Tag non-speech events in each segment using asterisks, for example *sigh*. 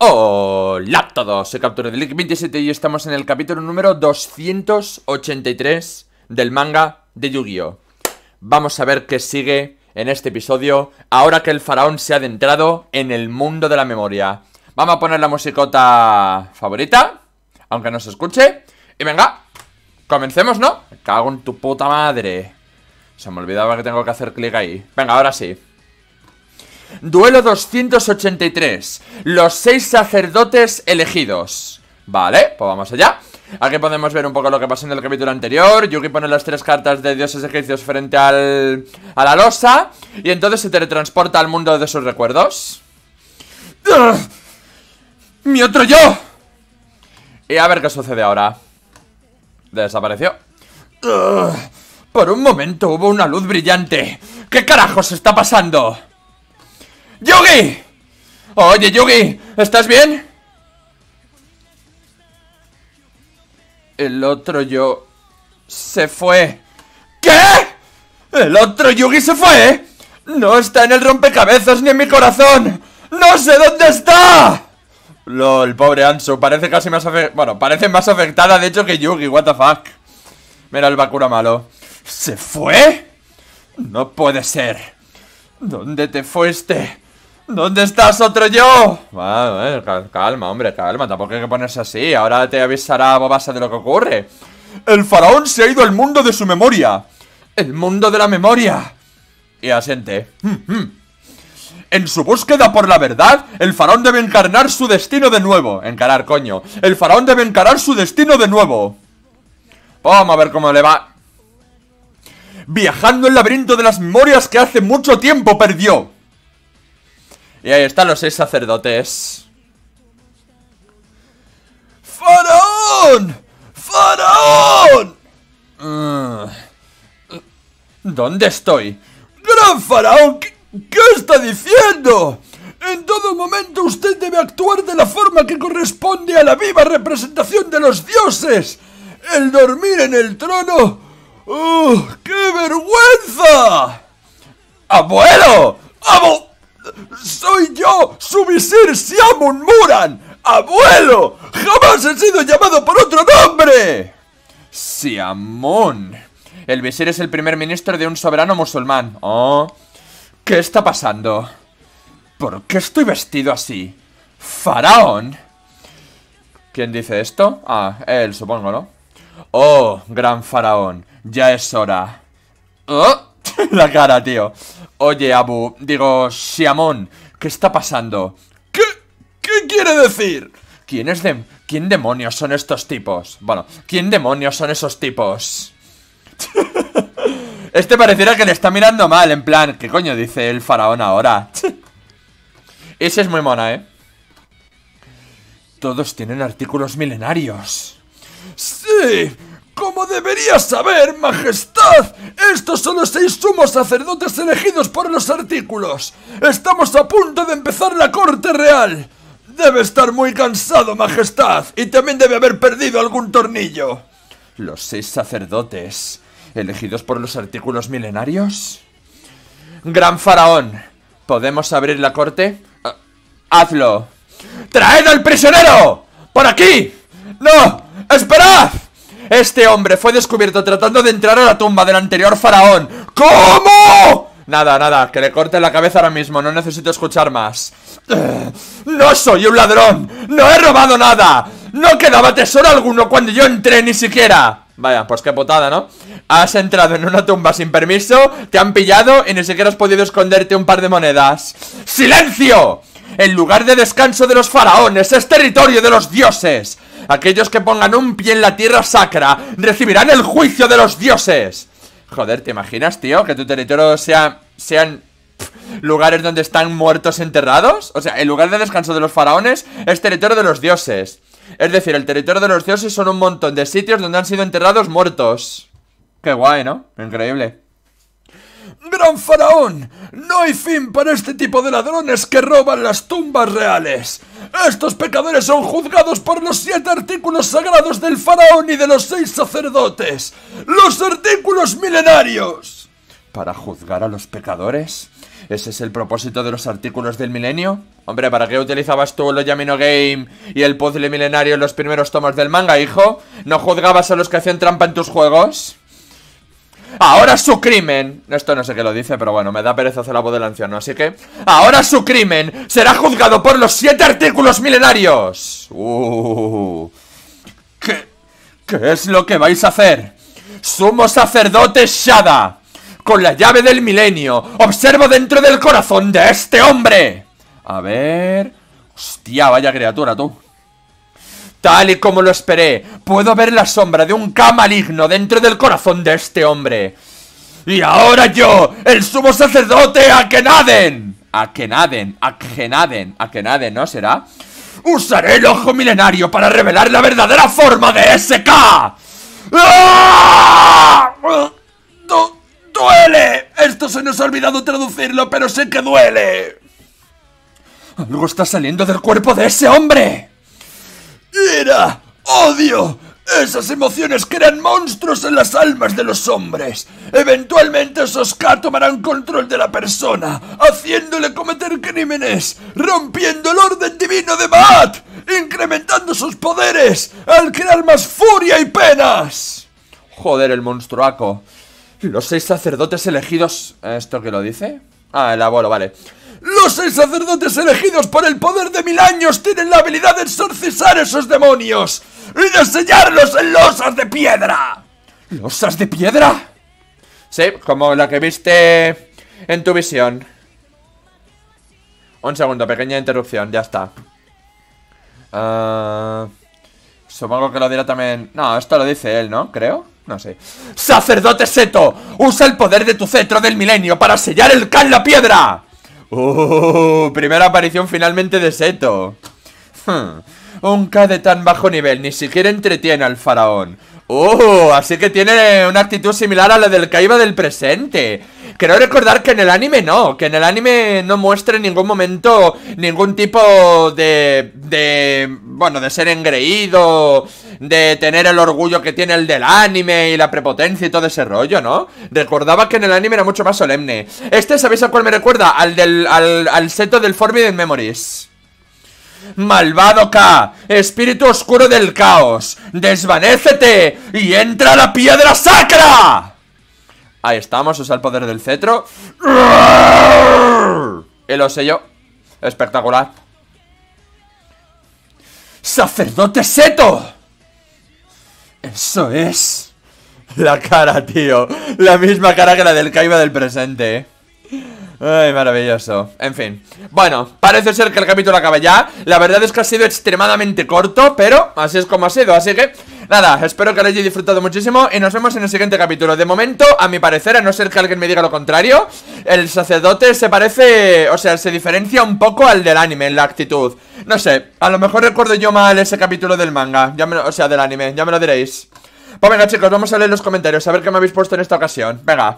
Hola a todos, soy Captura del 27 y estamos en el capítulo número 283 del manga de Yu-Gi-Oh! Vamos a ver qué sigue en este episodio, ahora que el faraón se ha adentrado en el mundo de la memoria. Vamos a poner la musicota favorita, aunque no se escuche, y venga, comencemos, ¿no? cago en tu puta madre. Se me olvidaba que tengo que hacer clic ahí. Venga, ahora sí. Duelo 283. Los seis sacerdotes elegidos. Vale, pues vamos allá. Aquí podemos ver un poco lo que pasó en el capítulo anterior Yuki pone las tres cartas de dioses egipcios frente al, a la losa Y entonces se teletransporta al mundo de sus recuerdos ¡Mi otro yo! Y a ver qué sucede ahora Desapareció Por un momento hubo una luz brillante ¿Qué carajos está pasando? ¡YUGI! Oye, Yugi, ¿estás bien? El otro yo... Se fue. ¿Qué? ¿El otro Yugi se fue? No está en el rompecabezas ni en mi corazón. ¡No sé dónde está! LOL, pobre Ansu, parece casi más afectada. Bueno, parece más afectada de hecho que Yugi, what the fuck. Mira el Bakura malo. ¿Se fue? No puede ser. ¿Dónde te fuiste? ¿Dónde estás otro yo? bueno, eh, calma, hombre, calma Tampoco hay que ponerse así Ahora te avisará Bobasa de lo que ocurre El faraón se ha ido al mundo de su memoria El mundo de la memoria Y asiente mm, mm. En su búsqueda por la verdad El faraón debe encarnar su destino de nuevo Encarar, coño El faraón debe encarar su destino de nuevo Vamos a ver cómo le va Viajando el laberinto de las memorias que hace mucho tiempo perdió y ahí están los seis sacerdotes. ¡Faraón! ¡Faraón! Mm. ¿Dónde estoy? ¡Gran faraón! ¿qué, faraón qué está diciendo? En todo momento usted debe actuar de la forma que corresponde a la viva representación de los dioses. El dormir en el trono... ¡Oh, qué vergüenza! ¡Abuelo! ¡Abuelo! ¡Soy yo, su visir Siamun Muran! ¡Abuelo! ¡Jamás he sido llamado por otro nombre! Siamun. El visir es el primer ministro de un soberano musulmán. Oh. ¿Qué está pasando? ¿Por qué estoy vestido así? ¡Faraón! ¿Quién dice esto? Ah, él, supongo, ¿no? Oh, gran faraón, ya es hora. ¿Oh? *laughs* la cara, tío. Oye, Abu, digo, Siamón, ¿qué está pasando? ¿Qué, qué quiere decir? ¿Quién es de... ¿Quién demonios son estos tipos? Bueno, ¿quién demonios son esos tipos? *laughs* este pareciera que le está mirando mal, en plan, ¿qué coño dice el faraón ahora? *laughs* Ese es muy mona, ¿eh? Todos tienen artículos milenarios. ¡Sí! Como debería saber, Majestad, estos son los seis sumos sacerdotes elegidos por los artículos. Estamos a punto de empezar la corte real. Debe estar muy cansado, Majestad, y también debe haber perdido algún tornillo. ¿Los seis sacerdotes elegidos por los artículos milenarios? Gran faraón, ¿podemos abrir la corte? Ah, hazlo. ¡Traed al prisionero! ¡Por aquí! ¡No! ¡Esperad! Este hombre fue descubierto tratando de entrar a la tumba del anterior faraón. ¿Cómo? Nada, nada, que le corte la cabeza ahora mismo, no necesito escuchar más. ¡No soy un ladrón! ¡No he robado nada! ¡No quedaba tesoro alguno cuando yo entré ni siquiera! Vaya, pues qué potada, ¿no? Has entrado en una tumba sin permiso, te han pillado y ni siquiera has podido esconderte un par de monedas. ¡Silencio! el lugar de descanso de los faraones, es territorio de los dioses. Aquellos que pongan un pie en la tierra sacra recibirán el juicio de los dioses. Joder, ¿te imaginas, tío? Que tu territorio sea, sean lugares donde están muertos enterrados. O sea, el lugar de descanso de los faraones es territorio de los dioses. Es decir, el territorio de los dioses son un montón de sitios donde han sido enterrados muertos. Qué guay, ¿no? Increíble. Gran faraón, no hay fin para este tipo de ladrones que roban las tumbas reales. Estos pecadores son juzgados por los siete artículos sagrados del faraón y de los seis sacerdotes, los artículos milenarios. ¿Para juzgar a los pecadores? ¿Ese es el propósito de los artículos del milenio? Hombre, ¿para qué utilizabas tú lo Yamino Game y el puzzle milenario en los primeros tomos del manga, hijo? ¿No juzgabas a los que hacían trampa en tus juegos? Ahora su crimen. Esto no sé qué lo dice, pero bueno, me da pereza hacer la voz del anciano, así que... Ahora su crimen será juzgado por los siete artículos milenarios. Uh. ¿qué, ¿Qué es lo que vais a hacer? Sumo sacerdote Shada. Con la llave del milenio, observo dentro del corazón de este hombre. A ver... Hostia, vaya criatura, tú. Tal y como lo esperé, puedo ver la sombra de un K maligno dentro del corazón de este hombre. Y ahora yo, el sumo sacerdote Akenaden. Akenaden, Akenaden, Akenaden, ¿no será? Usaré el ojo milenario para revelar la verdadera forma de ese K. ¡Ah! ¡Duele! Esto se nos ha olvidado traducirlo, pero sé que duele. Algo está saliendo del cuerpo de ese hombre ira, odio, esas emociones crean monstruos en las almas de los hombres. Eventualmente esos K tomarán control de la persona, haciéndole cometer crímenes, rompiendo el orden divino de Maat, incrementando sus poderes, al crear más furia y penas. Joder, el monstruaco. Los seis sacerdotes elegidos... ¿Esto que lo dice? Ah, el abuelo, vale. Los seis sacerdotes elegidos por el poder de mil años tienen la habilidad de exorcizar esos demonios y de sellarlos en losas de piedra. ¿Losas de piedra? Sí, como la que viste en tu visión. Un segundo, pequeña interrupción, ya está. Ah, supongo que lo dirá también... No, esto lo dice él, ¿no? Creo. No sé. ¡Sacerdote Seto! ¡Usa el poder de tu cetro del milenio para sellar el en la piedra! ¡Uh! Primera aparición finalmente de Seto. Hmm. Un K de tan bajo nivel, ni siquiera entretiene al faraón. Oh, Así que tiene una actitud similar a la del Kaiba del presente. Creo recordar que en el anime no, que en el anime no muestra en ningún momento ningún tipo de... de... bueno, de ser engreído, de tener el orgullo que tiene el del anime y la prepotencia y todo ese rollo, ¿no? Recordaba que en el anime era mucho más solemne. Este, ¿sabéis a cuál me recuerda? Al del... al, al seto del Forbidden Memories. Malvado K, espíritu oscuro del caos, desvanécete y entra a la piedra sacra. Ahí estamos, usa el poder del cetro Y lo sello Espectacular ¡Sacerdote Seto! Eso es La cara, tío La misma cara que la del Kaiba del presente eh. Ay, maravilloso En fin, bueno, parece ser que el capítulo acaba ya La verdad es que ha sido extremadamente corto Pero así es como ha sido, así que Nada, espero que lo hayáis disfrutado muchísimo Y nos vemos en el siguiente capítulo De momento, a mi parecer, a no ser que alguien me diga lo contrario El sacerdote se parece... O sea, se diferencia un poco al del anime En la actitud No sé, a lo mejor recuerdo yo mal ese capítulo del manga O sea, del anime, ya me lo diréis Pues venga chicos, vamos a leer los comentarios A ver qué me habéis puesto en esta ocasión Venga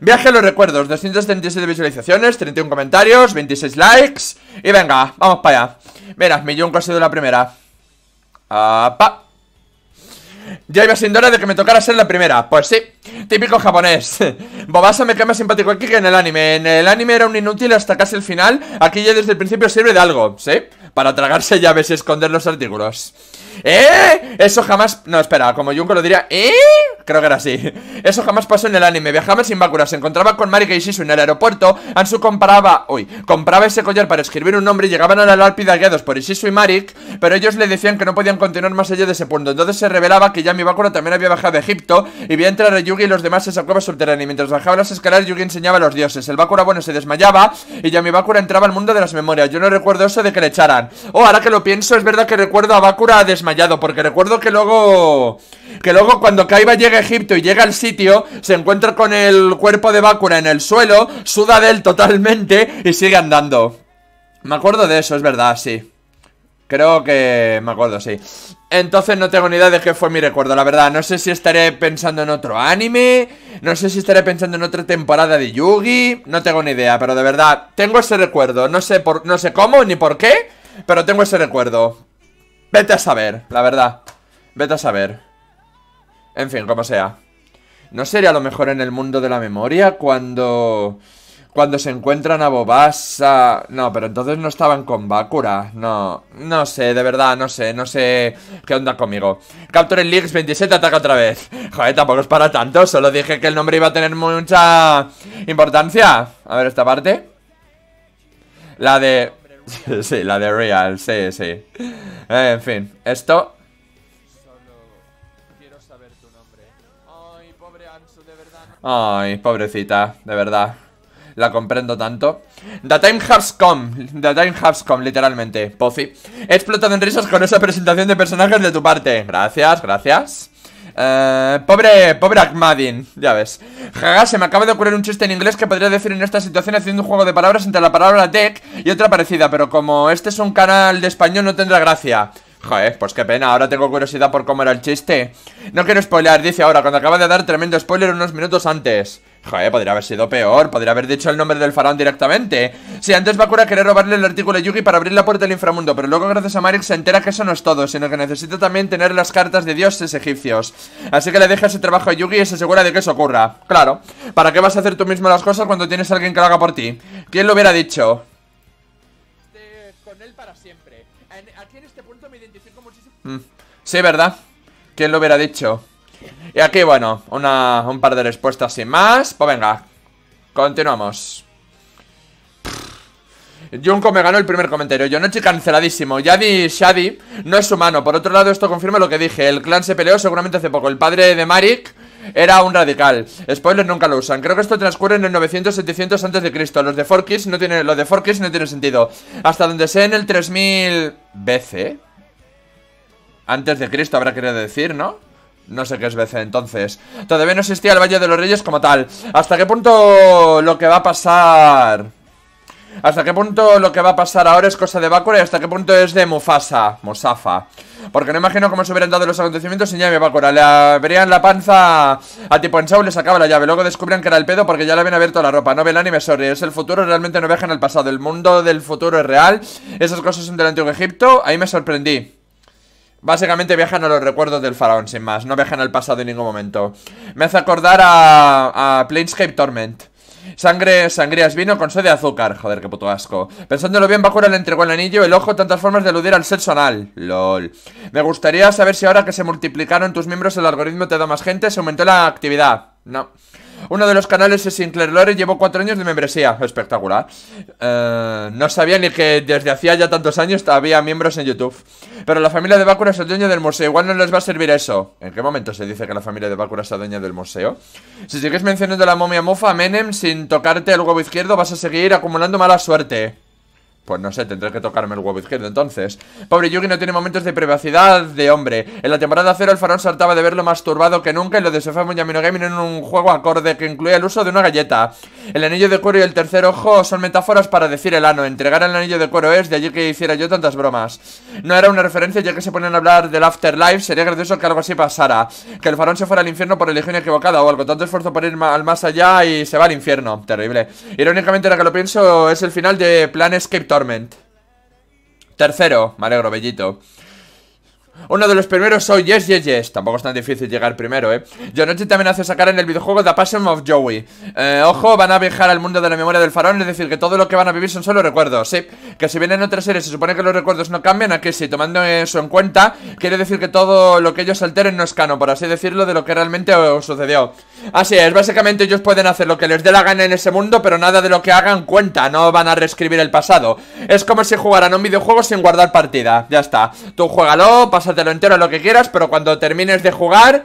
Viaje a los recuerdos, 237 visualizaciones, 31 comentarios, 26 likes Y venga, vamos para allá Mira, Millón ha sido la primera Apa. Ya iba siendo hora de que me tocara ser la primera. Pues sí, típico japonés. *laughs* Bobasa me cae más simpático aquí que en el anime. En el anime era un inútil hasta casi el final. Aquí ya desde el principio sirve de algo, ¿sí? para tragarse llaves y esconder los artículos. ¡Eh! Eso jamás... No, espera, como Junko lo diría... ¿Eh? Creo que era así. Eso jamás pasó en el anime. Viajaba sin Bakura, se encontraba con y Geishisu en el aeropuerto. Ansu compraba... Uy, compraba ese collar para escribir un nombre y llegaban a la lápida guiados por Isisu y Marik, pero ellos le decían que no podían continuar más allá de ese punto. Entonces se revelaba que Yami Bakura también había bajado a Egipto y vi entrar a Yugi y los demás a esa cueva subterránea. Y mientras bajaba las escaleras, Yugi enseñaba a los dioses. El Bakura, bueno, se desmayaba y Yami Bakura entraba al mundo de las memorias. Yo no recuerdo eso de que le echaran. Oh, ahora que lo pienso, es verdad que recuerdo a Bakura desmayado, porque recuerdo que luego. Que luego cuando Kaiba llega a Egipto y llega al sitio, se encuentra con el cuerpo de Bakura en el suelo, suda de él totalmente y sigue andando. Me acuerdo de eso, es verdad, sí. Creo que me acuerdo, sí. Entonces no tengo ni idea de qué fue mi recuerdo, la verdad. No sé si estaré pensando en otro anime. No sé si estaré pensando en otra temporada de Yugi. No tengo ni idea, pero de verdad, tengo ese recuerdo. No sé por, no sé cómo ni por qué. Pero tengo ese recuerdo. Vete a saber, la verdad. Vete a saber. En fin, como sea. ¿No sería lo mejor en el mundo de la memoria cuando... Cuando se encuentran a Bobasa... No, pero entonces no estaban con Bakura. No, no sé, de verdad, no sé, no sé qué onda conmigo. Capture Leaks 27 ataca otra vez. Joder, tampoco es para tanto, solo dije que el nombre iba a tener mucha importancia. A ver esta parte. La de... *laughs* sí, la de Real, sí, sí. En fin, esto... Ay, pobrecita, de verdad. La comprendo tanto. The time has come. The time has come, literalmente. Pozi, He explotado en risas con esa presentación de personajes de tu parte. Gracias, gracias. Eh, pobre, pobre Akmadin, ya ves Jaja, se me acaba de ocurrir un chiste en inglés que podría decir en esta situación haciendo un juego de palabras entre la palabra tech y otra parecida Pero como este es un canal de español no tendrá gracia Joder, pues qué pena, ahora tengo curiosidad por cómo era el chiste No quiero spoiler, dice ahora, cuando acaba de dar tremendo spoiler unos minutos antes Joder, podría haber sido peor Podría haber dicho el nombre del faraón directamente Si sí, antes Bakura quería robarle el artículo a Yugi para abrir la puerta del inframundo Pero luego gracias a Marix se entera que eso no es todo Sino que necesita también tener las cartas de dioses egipcios Así que le deja ese trabajo a Yugi y se asegura de que eso ocurra Claro, ¿para qué vas a hacer tú mismo las cosas cuando tienes a alguien que lo haga por ti? ¿Quién lo hubiera dicho? Sí, ¿verdad? ¿Quién lo hubiera dicho? Y aquí, bueno, un par de respuestas sin más. Pues venga, continuamos. Junko me ganó el primer comentario. yo Yonochi canceladísimo. Yadi Shadi no es humano. Por otro lado, esto confirma lo que dije. El clan se peleó seguramente hace poco. El padre de Marik era un radical. Spoilers nunca lo usan. Creo que esto transcurre en el 900-700 antes Los de Forkis no tiene, lo de no tiene sentido. Hasta donde sea en el 3000 BC. Antes de Cristo habrá querido decir, ¿no? no sé qué es BC entonces. Todavía no existía el Valle de los Reyes como tal. ¿Hasta qué punto lo que va a pasar? ¿Hasta qué punto lo que va a pasar ahora es cosa de Bakura y hasta qué punto es de Mufasa, Mosafa Porque no imagino cómo se hubieran dado los acontecimientos sin llave Bakura. Le abrían la panza a tipo en y le sacaba la llave. Luego descubrían que era el pedo porque ya le habían abierto la ropa. No ve el Es el futuro, realmente no viajan al pasado. El mundo del futuro es real. Esas cosas son del antiguo Egipto. Ahí me sorprendí. Básicamente viajan a los recuerdos del faraón, sin más. No viajan al pasado en ningún momento. Me hace acordar a, a Planescape Torment. Sangre, sangrías vino con sed de azúcar. Joder, qué puto asco. Pensándolo bien, Bakura le entregó el anillo, el ojo, tantas formas de aludir al sexo anal. LOL. Me gustaría saber si ahora que se multiplicaron tus miembros el algoritmo te da más gente, se aumentó la actividad. No. Uno de los canales es Sinclair Lore, llevo cuatro años de membresía. Espectacular. Eh, no sabía ni que desde hacía ya tantos años había miembros en YouTube. Pero la familia de Bakura es el dueño del museo. Igual no les va a servir eso. ¿En qué momento se dice que la familia de Bakura es la dueña del museo? Si sigues mencionando la momia mofa, Menem, sin tocarte el huevo izquierdo, vas a seguir acumulando mala suerte. Pues no sé, tendré que tocarme el huevo izquierdo entonces. Pobre Yugi no tiene momentos de privacidad de hombre. En la temporada cero el farón saltaba de verlo más turbado que nunca y lo de ya Gaming en un juego acorde que incluía el uso de una galleta. El anillo de cuero y el tercer ojo son metáforas para decir el ano. Entregar el anillo de cuero es de allí que hiciera yo tantas bromas. No era una referencia ya que se ponen a hablar del afterlife, sería gracioso que algo así pasara. Que el farón se fuera al infierno por elección equivocada o algo. Tanto esfuerzo por ir al más allá y se va al infierno. Terrible. Irónicamente, ahora que lo pienso, es el final de Plan Escape Torment. Tercero, me alegro, bellito. Uno de los primeros soy oh, Yes Yes Yes Tampoco es tan difícil llegar primero, eh anoche también hace sacar en el videojuego The Passion of Joey eh, Ojo, van a viajar al mundo de la memoria del faraón Es decir, que todo lo que van a vivir son solo recuerdos, sí Que si vienen otras series se supone que los recuerdos no cambian Aquí sí, tomando eso en cuenta Quiere decir que todo lo que ellos alteren no es cano Por así decirlo, de lo que realmente sucedió Así es, básicamente ellos pueden hacer lo que les dé la gana en ese mundo Pero nada de lo que hagan cuenta No van a reescribir el pasado Es como si jugaran un videojuego sin guardar partida Ya está, tú juégalo, pasa lo entero lo que quieras, pero cuando termines de jugar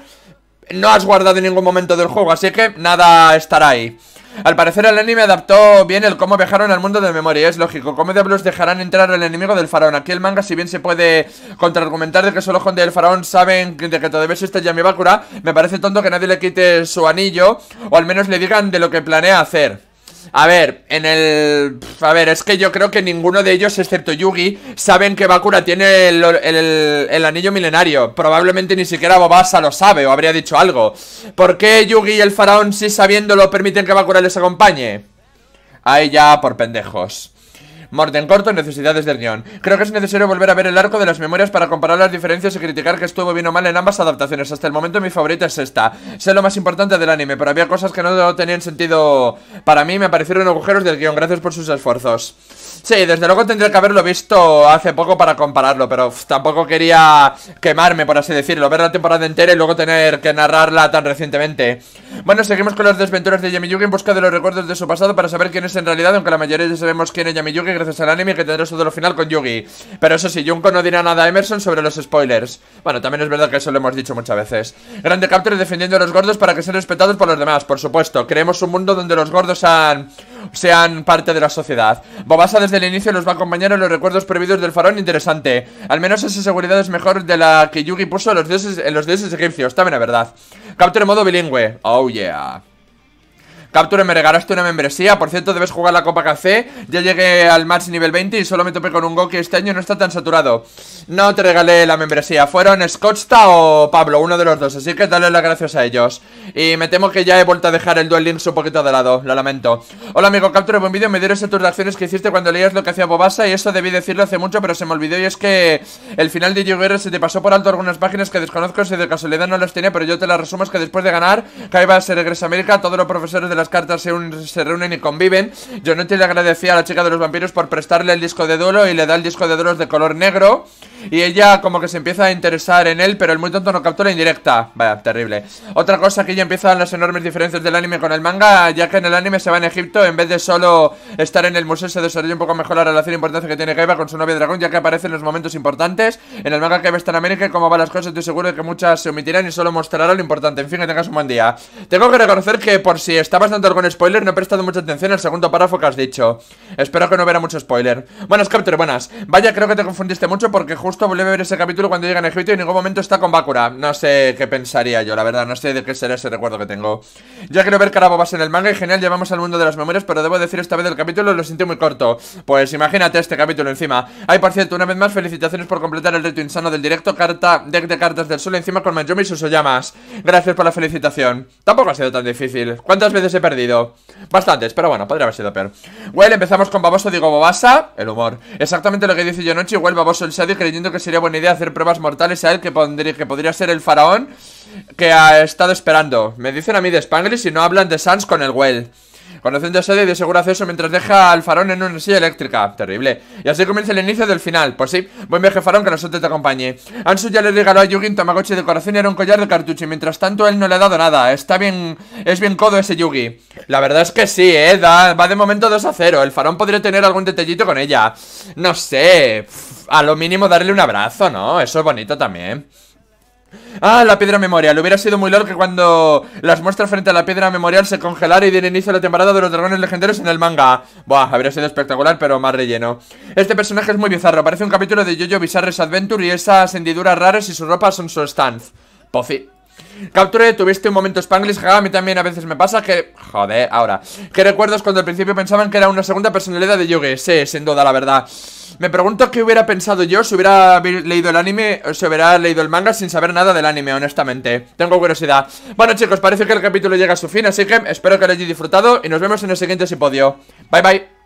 no has guardado ningún momento del juego, así que nada estará ahí. Al parecer el anime adaptó bien el cómo viajaron al mundo de memoria, es lógico. ¿Cómo diablos dejarán entrar al enemigo del faraón? Aquí el manga, si bien se puede contraargumentar de que solo Honda y el faraón saben de que todavía existe Yami Bakura, me parece tonto que nadie le quite su anillo, o al menos le digan de lo que planea hacer. A ver, en el... A ver, es que yo creo que ninguno de ellos, excepto Yugi, saben que Bakura tiene el, anillo milenario. Probablemente ni siquiera Bobasa lo sabe o habría dicho algo. ¿Por qué Yugi y el faraón, sí sabiéndolo, permiten que Bakura les acompañe? Ahí ya por pendejos corto, necesidades del guión. Creo que es necesario volver a ver el arco de las memorias para comparar las diferencias y criticar que estuvo bien o mal en ambas adaptaciones. Hasta el momento mi favorita es esta. Sé lo más importante del anime, pero había cosas que no tenían sentido para mí me parecieron agujeros del guión. Gracias por sus esfuerzos. Sí, desde luego tendría que haberlo visto hace poco para compararlo, pero tampoco quería quemarme, por así decirlo. Ver la temporada entera y luego tener que narrarla tan recientemente. Bueno, seguimos con las desventuras de Yugi en busca de los recuerdos de su pasado para saber quién es en realidad, aunque la mayoría ya sabemos quién es Yugi gracias al anime que tendremos lo final con Yugi. Pero eso sí, Junko no dirá nada a Emerson sobre los spoilers. Bueno, también es verdad que eso lo hemos dicho muchas veces. Grande Capture defendiendo a los gordos para que sean respetados por los demás, por supuesto. Creemos un mundo donde los gordos sean, parte de la sociedad. Bobasa desde el inicio los va a acompañar en los recuerdos prohibidos del farón, interesante. Al menos esa seguridad es mejor de la que Yugi puso en los dioses, en los dioses egipcios, también es verdad. en modo bilingüe. Oh yeah. Capture, me regalaste una membresía. Por cierto, debes jugar la Copa Café. Ya llegué al match nivel 20 y solo me topé con un Goki. este año no está tan saturado. No te regalé la membresía. Fueron Scotsta o Pablo, uno de los dos. Así que dale las gracias a ellos. Y me temo que ya he vuelto a dejar el Duel Links un poquito de lado. Lo lamento. Hola, amigo Capture, buen vídeo. Me dieron esas tus que hiciste cuando leías lo que hacía Bobasa. Y eso debí decirlo hace mucho, pero se me olvidó. Y es que el final de YGR se te pasó por alto algunas páginas que desconozco si de casualidad no las tiene, Pero yo te las resumo. Es que después de ganar, Kaiba se regresa a América. Todos los profesores de cartas se, reúnen y conviven. te le agradecía a la chica de los vampiros por prestarle el disco de duelo y le da el disco de duelos de color negro. Y ella como que se empieza a interesar en él, pero el muy tonto no captura indirecta. Vaya, terrible. Otra cosa que ya empiezan las enormes diferencias del anime con el manga, ya que en el anime se va en Egipto, en vez de solo estar en el museo, se desarrolla un poco mejor la relación importante que tiene Kaiba con su novia dragón, ya que aparece en los momentos importantes. En el manga Kaiba está en América y como van las cosas, estoy seguro de que muchas se omitirán y solo mostrará lo importante. En fin, que tengas un buen día. Tengo que reconocer que por si estabas dando algún spoiler, no he prestado mucha atención al segundo párrafo que has dicho. Espero que no hubiera mucho spoiler. Buenas, Capture, buenas. Vaya, creo que te confundiste mucho porque justo volví a ver ese capítulo cuando llega en Egipto y en ningún momento está con Bakura. No sé qué pensaría yo, la verdad. No sé de qué será ese recuerdo que tengo. Ya quiero ver Carabobas en el manga y genial, llevamos al mundo de las memorias, pero debo decir esta vez el capítulo lo sentí muy corto. Pues imagínate este capítulo encima. Ay, por cierto, una vez más, felicitaciones por completar el reto insano del directo, carta, deck de cartas del sol encima con Manjomi y sus llamas Gracias por la felicitación. Tampoco ha sido tan difícil. ¿Cuántas veces he perdido? Bastantes, pero bueno, podría haber sido peor. Well, empezamos con baboso, digo bobasa. El humor. Exactamente lo que dice yo noche, igual baboso el sadio que sería buena idea hacer pruebas mortales a él que, podría ser el faraón que ha estado esperando. Me dicen a mí de Spanglish y no hablan de Sans con el Well. Conociendo Sede y de seguro hace eso mientras deja al faraón en una silla eléctrica. Terrible. Y así comienza el inicio del final. Pues sí, buen viaje faraón, que nosotros te acompañe. Ansu ya le regaló a Yugi un tamagotchi de corazón y era un collar de cartucho. Y mientras tanto él no le ha dado nada. Está bien, es bien codo ese Yugi. La verdad es que sí, eh. va de momento 2 a 0. El faraón podría tener algún detallito con ella. No sé a lo mínimo darle un abrazo, ¿no? Eso es bonito también. Ah, la piedra memorial. Hubiera sido muy loco que cuando las muestras frente a la piedra memorial se congelara y diera inicio a la temporada de los dragones legendarios en el manga. Buah, habría sido espectacular, pero más relleno. Este personaje es muy bizarro. Parece un capítulo de yoyo Bizarre's Adventure y esas hendiduras raras y su ropa son su stance. Pofi Capture, tuviste un momento Spanglish, a mí también a veces me pasa que... Joder, ahora. ¿Qué recuerdos cuando al principio pensaban que era una segunda personalidad de Yugi? Sí, sin duda, la verdad me pregunto qué hubiera pensado yo si hubiera leído el anime, o si hubiera leído el manga sin saber nada del anime, honestamente. Tengo curiosidad. Bueno, chicos, parece que el capítulo llega a su fin, así que espero que lo hayáis disfrutado y nos vemos en el siguiente episodio. Bye, bye.